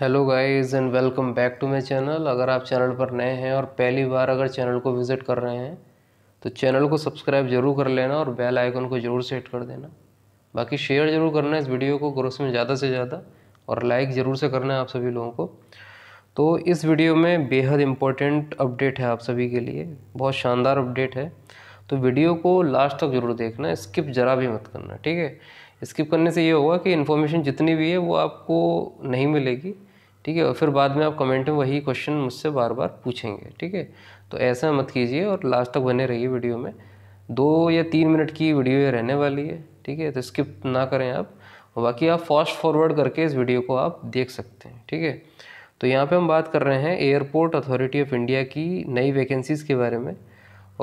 Hello guys and welcome back to my channel अगर आप channel पर नए हैं और पहली बार अगर चैनल को विज़िट कर रहे हैं तो चैनल को सब्सक्राइब जरूर कर लेना और बेल आइकन को ज़रूर सेट कर देना बाकी शेयर ज़रूर करना इस वीडियो को ग्रोस में ज़्यादा से ज़्यादा और लाइक ज़रूर से करना है आप सभी लोगों को तो इस वीडियो में बेहद इम्पोर्टेंट अपडेट है आप सभी के लिए बहुत शानदार अपडेट है तो वीडियो को लास्ट तक ज़रूर देखना स्किप ज़रा भी मत करना ठीक है स्किप करने से ये होगा कि इन्फॉर्मेशन जितनी भी है वो आपको नहीं मिलेगी ठीक है और फिर बाद में आप कमेंट में वही क्वेश्चन मुझसे बार बार पूछेंगे ठीक है तो ऐसा मत कीजिए और लास्ट तक बने रहिए वीडियो में दो या तीन मिनट की वीडियो ये रहने वाली है ठीक है तो स्किप ना करें आप बाकी आप फास्ट फॉरवर्ड करके इस वीडियो को आप देख सकते हैं ठीक है तो यहाँ पे हम बात कर रहे हैं एयरपोर्ट अथॉरिटी ऑफ इंडिया की नई वैकेंसीज़ के बारे में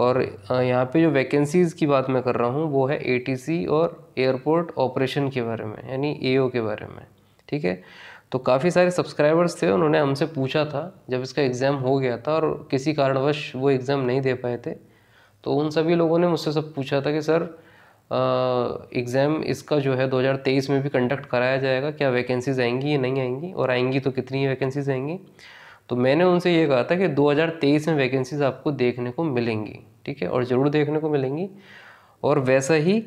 और यहाँ पे जो वैकेंसीज़ की बात मैं कर रहा हूँ वो है एटीसी और एयरपोर्ट ऑपरेशन के बारे में यानी एओ के बारे में ठीक है तो काफ़ी सारे सब्सक्राइबर्स थे उन्होंने हमसे पूछा था जब इसका एग्ज़ाम हो गया था और किसी कारणवश वो एग्ज़ाम नहीं दे पाए थे तो उन सभी लोगों ने मुझसे सब पूछा था कि सर एग्ज़ाम इसका जो है 2023 में भी कंडक्ट कराया जाएगा क्या वैकेंसीज आएंगी या नहीं आएंगी और आएंगी तो कितनी वैकेंसीज आएंगी तो मैंने उनसे ये कहा था कि 2023 में वैकेंसीज आपको देखने को मिलेंगी ठीक है और ज़रूर देखने को मिलेंगी और वैसा ही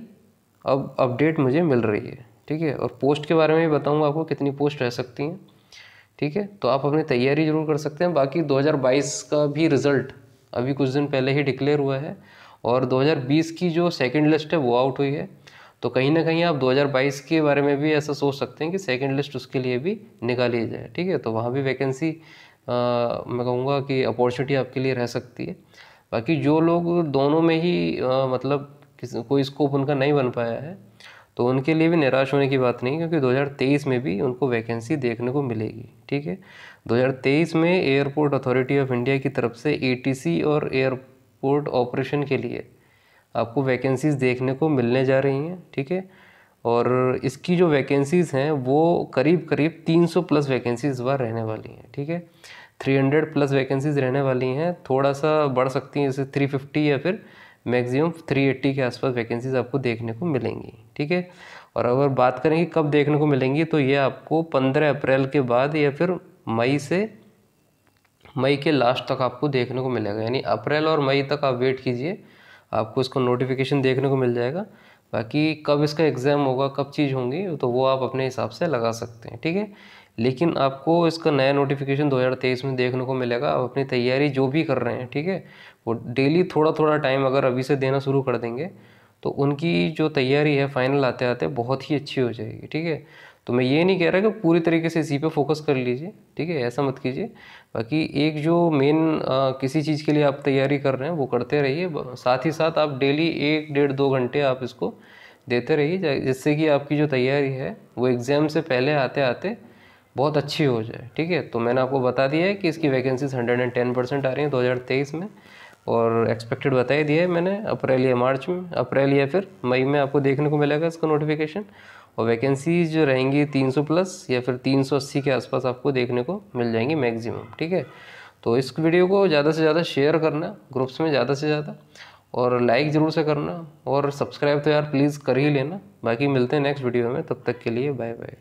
अब अपडेट मुझे मिल रही है ठीक है और पोस्ट के बारे में भी बताऊँगा आपको कितनी पोस्ट रह सकती हैं ठीक है तो आप अपनी तैयारी जरूर कर सकते हैं बाकी 2022 का भी रिज़ल्ट अभी कुछ दिन पहले ही डिक्लेयर हुआ है और 2020 की जो सेकंड लिस्ट है वो आउट हुई है तो कहीं ना कहीं आप 2022 के बारे में भी ऐसा सोच सकते हैं कि सेकेंड लिस्ट उसके लिए भी निकाली जाए ठीक है तो वहाँ भी वैकेंसी मैं कहूँगा कि अपॉर्चुनिटी आपके लिए रह सकती है बाकी जो लोग दोनों में ही आ, मतलब कोई स्कोप उनका नहीं बन पाया है तो उनके लिए भी निराश होने की बात नहीं क्योंकि 2023 में भी उनको वैकेंसी देखने को मिलेगी ठीक है 2023 में एयरपोर्ट अथॉरिटी ऑफ इंडिया की तरफ से ए और एयरपोर्ट ऑपरेशन के लिए आपको वैकेंसीज़ देखने को मिलने जा रही हैं ठीक है थीके? और इसकी जो वैकेंसीज़ हैं वो करीब करीब 300 प्लस वैकेंसीज इस बार रहने वाली हैं ठीक है थ्री हंड्रेड प्लस वैकेंसीज रहने वाली हैं थोड़ा सा बढ़ सकती हैं जैसे थ्री फिफ्टी या फिर मैक्सिमम 380 के आसपास वैकेंसीज आपको देखने को मिलेंगी ठीक है और अगर बात करें कि कब देखने को मिलेंगी तो ये आपको 15 अप्रैल के बाद या फिर मई से मई के लास्ट तक आपको देखने को मिलेगा यानी अप्रैल और मई तक आप वेट कीजिए आपको इसको नोटिफिकेशन देखने को मिल जाएगा बाकी कब इसका एग्ज़ाम होगा कब चीज़ होंगी तो वो आप अपने हिसाब से लगा सकते हैं ठीक है लेकिन आपको इसका नया नोटिफिकेशन 2023 में देखने को मिलेगा आप अपनी तैयारी जो भी कर रहे हैं ठीक है वो डेली थोड़ा थोड़ा टाइम अगर अभी से देना शुरू कर देंगे तो उनकी जो तैयारी है फाइनल आते आते बहुत ही अच्छी हो जाएगी ठीक है तो मैं ये नहीं कह रहा कि पूरी तरीके से इसी पे फोकस कर लीजिए ठीक है ऐसा मत कीजिए बाकी एक जो मेन किसी चीज़ के लिए आप तैयारी कर रहे हैं वो करते रहिए साथ ही साथ आप डेली एक डेढ़ दो घंटे आप इसको देते रहिए जिससे कि आपकी जो तैयारी है वो एग्ज़ाम से पहले आते आते बहुत अच्छी हो जाए ठीक है तो मैंने आपको बता दिया है कि इसकी vacancies hundred and ten percent आ रही हैं दो हज़ार तेईस में और एक्सपेक्टेड बता ही दिया है मैंने अप्रैल या मार्च में अप्रैल या फिर मई में आपको देखने को मिलेगा इसका नोटिफिकेशन और वैकेंसीज जो रहेंगी तीन सौ प्लस या फिर तीन सौ अस्सी के आसपास आपको देखने को मिल जाएंगी मैक्सिमम ठीक है तो इस वीडियो को ज़्यादा से ज़्यादा शेयर करना ग्रुप्स में ज़्यादा से ज़्यादा और लाइक ज़रूर से करना और सब्सक्राइब तो यार प्लीज़ कर ही लेना बाकी मिलते हैं नेक्स्ट वीडियो में तब तक के लिए बाय बाय